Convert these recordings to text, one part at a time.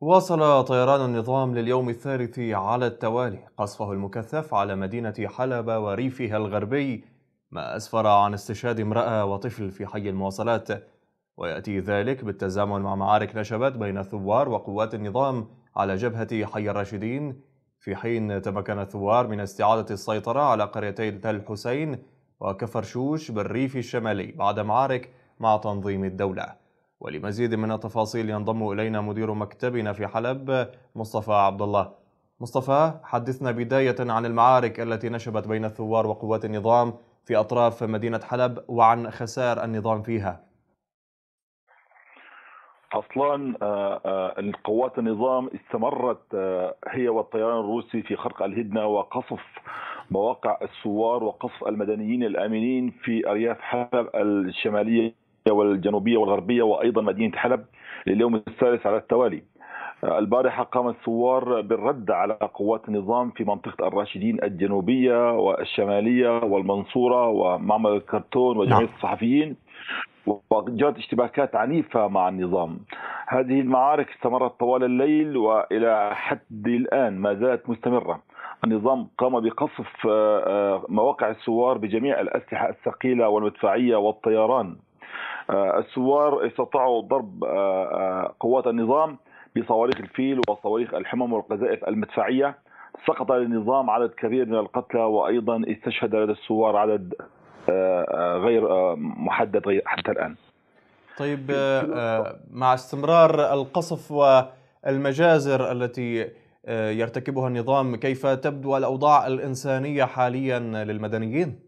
واصل طيران النظام لليوم الثالث على التوالي قصفه المكثف على مدينة حلب وريفها الغربي ما أسفر عن استشهاد امرأة وطفل في حي المواصلات ويأتي ذلك بالتزامن مع معارك نشبت بين الثوار وقوات النظام على جبهة حي الراشدين في حين تمكن الثوار من استعادة السيطرة على قريتي تل حسين وكفرشوش بالريف الشمالي بعد معارك مع تنظيم الدولة ولمزيد من التفاصيل ينضم إلينا مدير مكتبنا في حلب مصطفى عبد الله مصطفى حدثنا بداية عن المعارك التي نشبت بين الثوار وقوات النظام في أطراف مدينة حلب وعن خسائر النظام فيها اصلا آه، آه، قوات النظام استمرت آه، هي والطيران الروسي في خرق الهدنه وقصف مواقع الثوار وقصف المدنيين الامنين في ارياف حلب الشماليه والجنوبية والغربية وأيضا مدينة حلب لليوم الثالث على التوالي البارحة قام الثوار بالرد على قوات النظام في منطقة الراشدين الجنوبية والشمالية والمنصورة ومعمل الكرتون نعم. وجمعية الصحفيين وجرت اشتباكات عنيفة مع النظام هذه المعارك استمرت طوال الليل وإلى حد الآن ما زالت مستمرة النظام قام بقصف آه، آه، مواقع الثوار بجميع الأسلحة الثقيلة والمدفعية والطيران آه، الثوار استطاعوا ضرب آه، آه، قوات النظام بصواريخ الفيل وصواريخ الحمم والقذائف المدفعية سقط النظام عدد كبير من القتلى وأيضا استشهد لدى الثوار عدد غير محدد حتى الآن طيب مع استمرار القصف والمجازر التي يرتكبها النظام كيف تبدو الأوضاع الإنسانية حاليا للمدنيين؟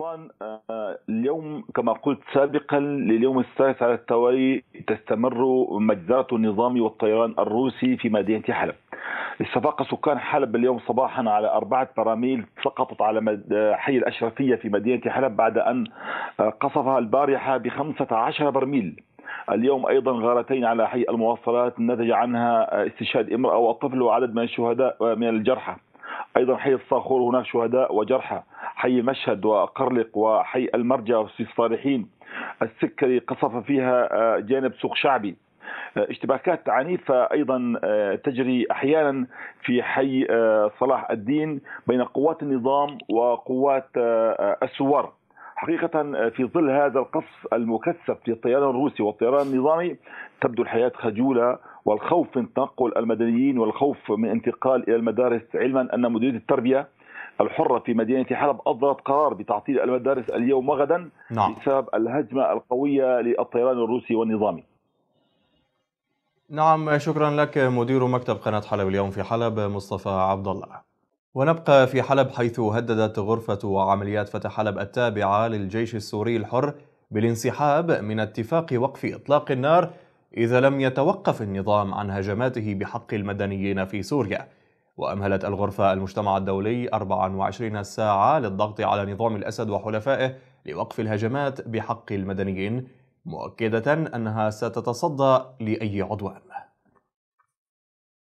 اصلا آه، اليوم كما قلت سابقا لليوم الثالث على التوالي تستمر مجزره النظام والطيران الروسي في مدينه حلب. استفاق سكان حلب اليوم صباحا على أربعة براميل سقطت على آه، حي الأشرفية في مدينة حلب بعد أن آه، قصفها البارحة بخمسة عشر برميل اليوم أيضا غارتين على حي المواصلات نتج عنها استشهاد امرأة وطفل وعدد من الشهداء من الجرحى أيضا حي الصاخور هناك شهداء وجرحى حي مشهد وقرلق وحي المرجع وسويس صالحين السكري قصف فيها آه، جانب سوق شعبي آه، اشتباكات عنيفة أيضا آه، تجري أحيانا في حي صلاح الدين بين قوات النظام وقوات الثوار حقيقة في ظل هذا القصف المكثف للطيران الروسي والطيران النظامي تبدو الحياة خجولة والخوف من تنقل المدنيين والخوف من انتقال إلى المدارس علما أن مديرية التربية الحرة في مدينة حلب أصدرت قرار بتعطيل المدارس اليوم وغدا نعم. بسبب الهجمة القوية للطيران الروسي والنظامي نعم شكرا لك مدير مكتب قناة حلب اليوم في حلب مصطفى عبد الله ونبقى في حلب حيث هددت غرفة عمليات فتح حلب التابعة للجيش السوري الحر بالانسحاب من اتفاق وقف إطلاق النار إذا لم يتوقف النظام عن هجماته بحق المدنيين في سوريا وأمهلت الغرفة المجتمع الدولي 24 ساعة للضغط على نظام الأسد وحلفائه لوقف الهجمات بحق المدنيين مؤكدة أنها ستتصدى لأي عدوان